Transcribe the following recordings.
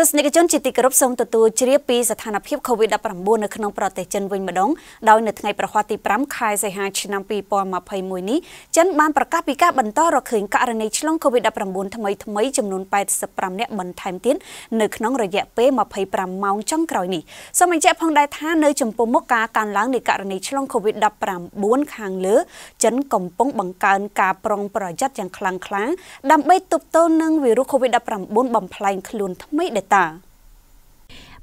ទស្សនិកជនជាទីគោរពសូមទទួលជ្រាបពីស្ថានភាព COVID-19 នៅក្នុងប្រទេសចិនវិញម្ដងដោយនៅថ្ងៃប្រហ័សទី5ខែសីហាឆ្នាំ2021នេះចិនបានប្រកាសពីការបន្តរកឃើញករណីឆ្លង COVID-19 ថ្មីថ្មីចំនួន85នាក់បន្ថែមទៀតនៅក្នុងរយៈពេល25ម៉ោងចុងក្រោយនេះសូមបញ្ជាក់ផងដែរថានៅចំពោះមុខការកើនឡើងនៃករណីឆ្លង COVID-19 ខាងលើចិនកំពុងបង្កើនការប្រុងប្រយ័ត្នយ៉ាងខ្លាំងក្លាដើម្បីទប់ទល់នឹងវីរុស COVID-19 បំផ្លែងខ្លួនថ្មីដែល 있다.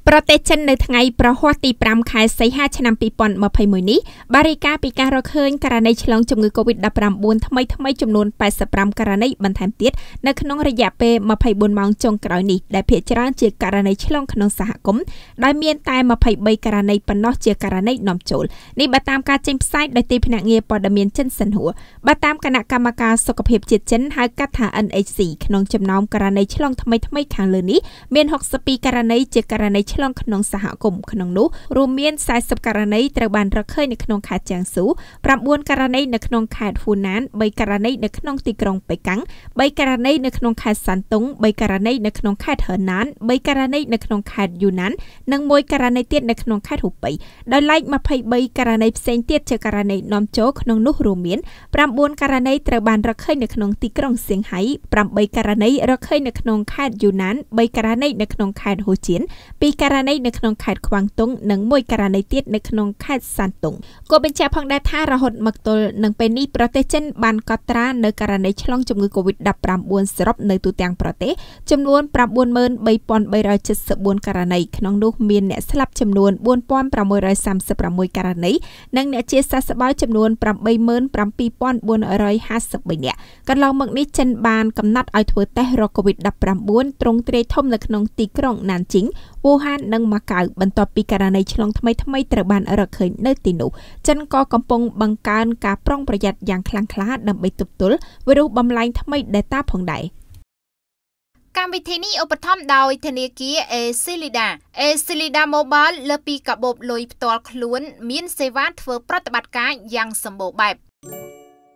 ប្រទេសចិននៅថ្ងៃប្រហ័សទី5ខែសីហាឆ្នាំ2021នេះបារីកាពីការរកឃើញករណីឆ្លងជំងឺ Covid-19 ថ្មីថ្មីចំនួន85ករណីបន្ថែមទៀតនៅក្នុងរយៈពេល24ម៉ោងចុងក្រោយនេះដែលភាគច្រើនជាករណីឆ្លងក្នុងសហគមន៍ដែលមានតែ23ករណីប៉ុណ្ណោះជាករណីនាំចូលនេះបើតាមការចេញផ្សាយដោយទីភ្នាក់ងារព័ត៌មានចិនសិនហួរបើតាមគណៈកម្មការសុខភាពជាតិចិនហៅកាត់ថា NHC ក្នុងចំណោមករណីឆ្លងថ្មីថ្មីខាងលើនេះមាន62ករណីជាករណីឆ្លងក្នុងសហគមន៍ក្នុងនោះរួមមាន40ករណីត្រូវបានរកឃើញនៅក្នុងខេត្តចាងស៊ូ9ករណីនៅក្នុងខេត្តហ៊ូណាន3ករណីនៅក្នុងទីក្រុងប៉េកាំង3ករណីនៅក្នុងខេត្តសាន់តុង3ករណីនៅក្នុងខេត្តហឺណាន3ករណីនៅក្នុងខេត្តយូណាននិង1ករណីទៀតនៅក្នុងខេត្តហ៊ូប៉ៃដោយឡែក23ករណីផ្សេងទៀតជាករណីនាំចូលក្នុងនោះរួមមាន9ករណីត្រូវបានរកឃើញនៅក្នុងទីក្រុងសៀងហៃ8ករណីរកឃើញនៅក្នុងខេត្តយូណាន3ករណីនៅក្នុងខេត្តហូចៀន2ករករណីនៅក្នុងខេត្តខ្វាងតុងនិងមួយករណីទៀតនៅក្នុងខេត្តសានតុងក៏បញ្ជាក់ផងដែរថារហូតមកទល់នឹងពេលនេះប្រទេសចិនបានកត់ត្រានៅករណីឆ្លងជំងឺ Covid-19 សរុបនៅទូទាំងប្រទេសចំនួន93374ករណីក្នុងនោះមានអ្នកស្លាប់ចំនួន4636ករណីនិងអ្នកជាសះស្បើយចំនួន87453នាក់កន្លងមកនេះចិនបានកំណត់ឲ្យធ្វើតេស្តរក Covid-19 ត្រង់ទ្រាយធំនៅក្នុងទីក្រុងណានជីងវូហាននិងម៉ាកាវបន្ទាប់ពីករណីឆ្លងថ្មីថ្មីត្រូវបានរកឃើញនៅទីនោះចិនក៏កំពុងបង្កើនការប្រុងប្រយ័ត្នយ៉ាងខ្លាំងក្លាដើម្បីទប់ទល់វីរុសបំលែងថ្មី Delta ផងដែរកម្មវិធីនេះឧបត្ថម្ភដោយធនាគារ Acelida Acelida Mobile លើពីកាបូបលុយផ្ទាល់ខ្លួន មានសេវាធ្វើប្រតិបត្តិការយ៉ាងសម្បូរបែប។